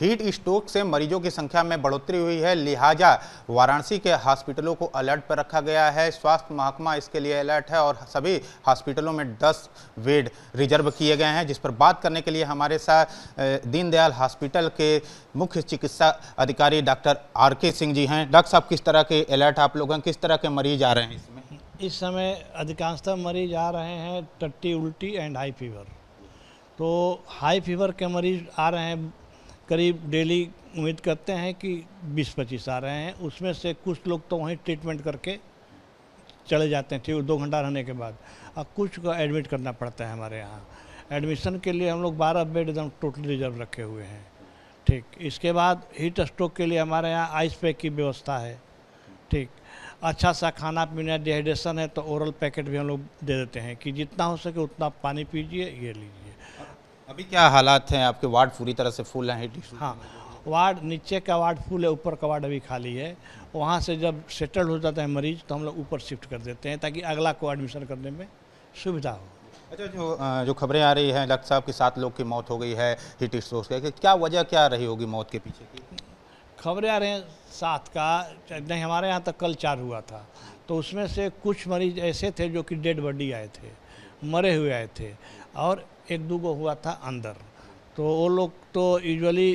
Heat stroke से मरीजों की संख्या में बढ़ोतरी हुई है लिहाजा वाराणसी के हॉस्पिटलों को अलर्ट पर रखा गया है स्वास्थ्य महकमा इसके लिए अलर्ट है और सभी हॉस्पिटलों में 10 बेड रिजर्व किए गए हैं जिस पर बात करने के लिए हमारे साथ दीनदयाल हॉस्पिटल के मुख्य चिकित्सा अधिकारी डॉक्टर आर के सिंह जी हैं डॉक्टर साहब किस तरह के अलर्ट आप लोग हैं किस तरह के मरीज आ रहे हैं इसमें इस समय अधिकांशतः मरीज आ रहे हैं टट्टी उल्टी एंड हाई फीवर तो हाई फीवर के मरीज आ रहे हैं करीब डेली उम्मीद करते हैं कि बीस पच्चीस आ रहे हैं उसमें से कुछ लोग तो वहीं ट्रीटमेंट करके चले जाते हैं ठीक दो घंटा रहने के बाद और कुछ को एडमिट करना पड़ता है हमारे यहाँ एडमिशन के लिए हम लोग बारह बेड एकदम टोटली रिजर्व रखे हुए हैं ठीक इसके बाद हीट स्ट्रोक के लिए हमारे यहाँ आइस पैक की व्यवस्था है ठीक अच्छा सा खाना पीना डिहाइड्रेशन है तो ओरल पैकेट भी हम लोग दे देते हैं कि जितना हो सके उतना पानी पीजिए ये लीजिए अभी क्या हालात हैं आपके वार्ड पूरी तरह से फुल हैं हाँ वार्ड नीचे का वार्ड फुल है ऊपर का वार्ड अभी खाली है वहाँ से जब सेटल हो जाता है मरीज तो हम लोग ऊपर शिफ्ट कर देते हैं ताकि अगला को एडमिशन करने में सुविधा हो अच्छा जो जो खबरें आ रही हैं डॉक्टर साहब के सात लोग की मौत हो गई है हीट स्ट्रोक के क्या वजह क्या रही होगी मौत के पीछे की खबरें आ रही हैं सात का नहीं हमारे यहाँ तक तो कल चार हुआ था तो उसमें से कुछ मरीज ऐसे थे जो कि डेड बॉडी आए थे मरे हुए आए थे और एक दो गो हुआ था अंदर तो वो लोग तो यूजुअली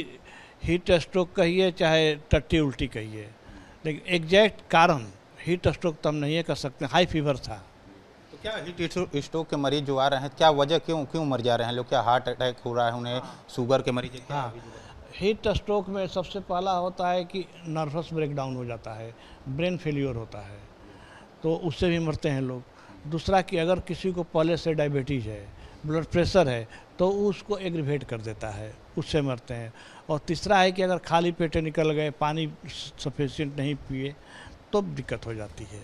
हीट स्ट्रोक कहिए चाहे टट्टी उल्टी कहिए लेकिन एग्जैक्ट कारण हीट स्ट्रोक तो हम नहीं कर सकते हाई फीवर था तो क्या हीट स्ट्रोक के मरीज जो आ रहे हैं क्या वजह क्यों क्यों मर जा रहे हैं लोग क्या हार्ट अटैक हो रहा है उन्हें शुगर हाँ। के मरीज हाँ हीट स्ट्रोक में सबसे पहला होता है कि नर्वस ब्रेकडाउन हो जाता है ब्रेन फेल्योर होता है तो उससे भी मरते हैं लोग दूसरा कि अगर किसी को पहले से डायबिटीज़ है ब्लड प्रेशर है तो उसको एग्रीवेट कर देता है उससे मरते हैं और तीसरा है कि अगर खाली पेट निकल गए पानी सफिशियंट नहीं पिए तो दिक्कत हो जाती है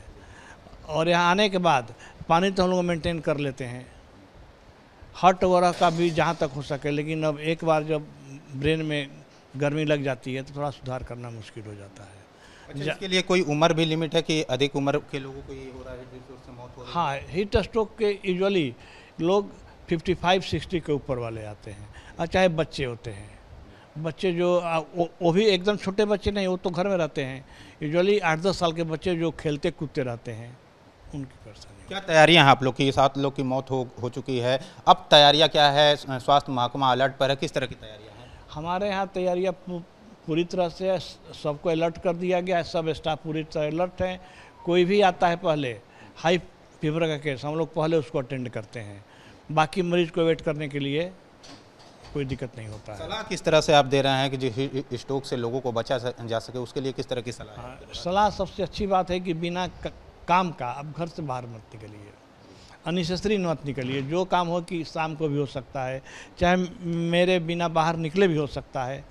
और यहाँ आने के बाद पानी तो हम लोग मेंटेन कर लेते हैं हट वगैरह का भी जहाँ तक हो सके लेकिन अब एक बार जब ब्रेन में गर्मी लग जाती है तो थोड़ा सुधार करना मुश्किल हो जाता है अच्छा, इसके लिए कोई उम्र भी लिमिट है कि अधिक उम्र के लोगों को ये हो रहा है हाँ हीट स्ट्रोक के यूजली लोग 55 60 के ऊपर वाले आते हैं और चाहे बच्चे होते हैं बच्चे जो वो, वो भी एकदम छोटे बच्चे नहीं वो तो घर में रहते हैं यूजली आठ दस साल के बच्चे जो खेलते कूदते रहते हैं उनकी परेशानी क्या तैयारियां हैं आप लोग की सात लोग की मौत हो हो चुकी है अब तैयारियां क्या है स्वास्थ्य महकमा अलर्ट पर है किस तरह की तैयारियां हैं हमारे यहाँ तैयारियाँ पूरी तरह से सबको अलर्ट कर दिया गया है सब स्टाफ पूरी तरह अलर्ट हैं कोई भी आता है पहले हाई फीवर का केस हम लोग पहले उसको अटेंड करते हैं बाकी मरीज को वेट करने के लिए कोई दिक्कत नहीं होता है सलाह किस तरह से आप दे रहे हैं कि जो स्टोक से लोगों को बचा जा सके उसके लिए किस तरह की सलाह हाँ, सलाह सबसे अच्छी बात है कि बिना काम का अब घर से बाहर मत निकलिए अनिशस्त्री मत निकलिए जो काम हो कि शाम को भी हो सकता है चाहे मेरे बिना बाहर निकले भी हो सकता है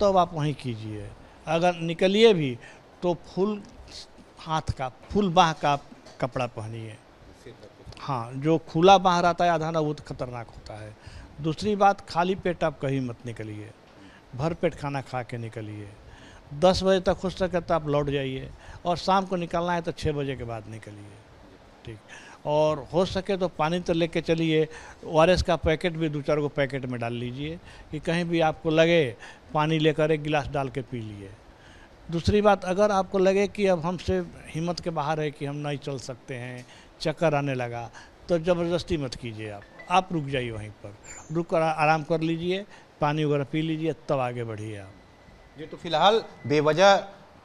तो आप वहीं कीजिए अगर निकलिए भी तो फुल हाथ का फुल बाह का कपड़ा पहनिए हाँ जो खुला बाहर आता है आधा ना वो तो खतरनाक होता है दूसरी बात खाली पेट आप कहीं मत निकलिए भर पेट खाना खा के निकलिए दस बजे तक खुश सके तो आप लौट जाइए और शाम को निकलना है तो छः बजे के बाद निकलिए ठीक और हो सके तो पानी तो ले कर चलिए ओ का पैकेट भी दो चार को पैकेट में डाल लीजिए कि कहीं भी आपको लगे पानी लेकर एक गिलास डाल के पी लिए दूसरी बात अगर आपको लगे कि अब हमसे हिम्मत के बाहर है कि हम नहीं चल सकते हैं चक्कर आने लगा तो ज़बरदस्ती मत कीजिए आप आप रुक जाइए वहीं पर रुक कर आराम कर लीजिए पानी वगैरह पी लीजिए तब आगे बढ़िए आप ये तो फिलहाल बेवजह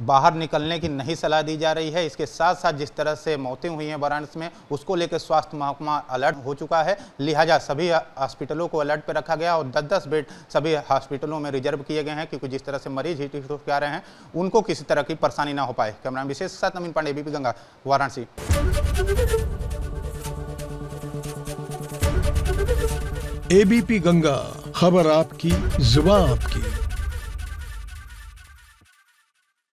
बाहर निकलने की नहीं सलाह दी जा रही है इसके साथ साथ जिस तरह से मौतें हुई हैं वाराणसी में उसको लेकर स्वास्थ्य महकमा अलर्ट हो चुका है लिहाजा सभी हॉस्पिटलों को अलर्ट पर रखा गया और दस दस बेड सभी हॉस्पिटलों में रिजर्व किए गए हैं क्योंकि जिस तरह से मरीज हिट आ रहे हैं उनको किसी तरह की परेशानी ना हो पाए कैमरा विशेष साथ नवीन पांडे बीपी गंगा वाराणसी एबीपी गंगा खबर आपकी जुबा आपकी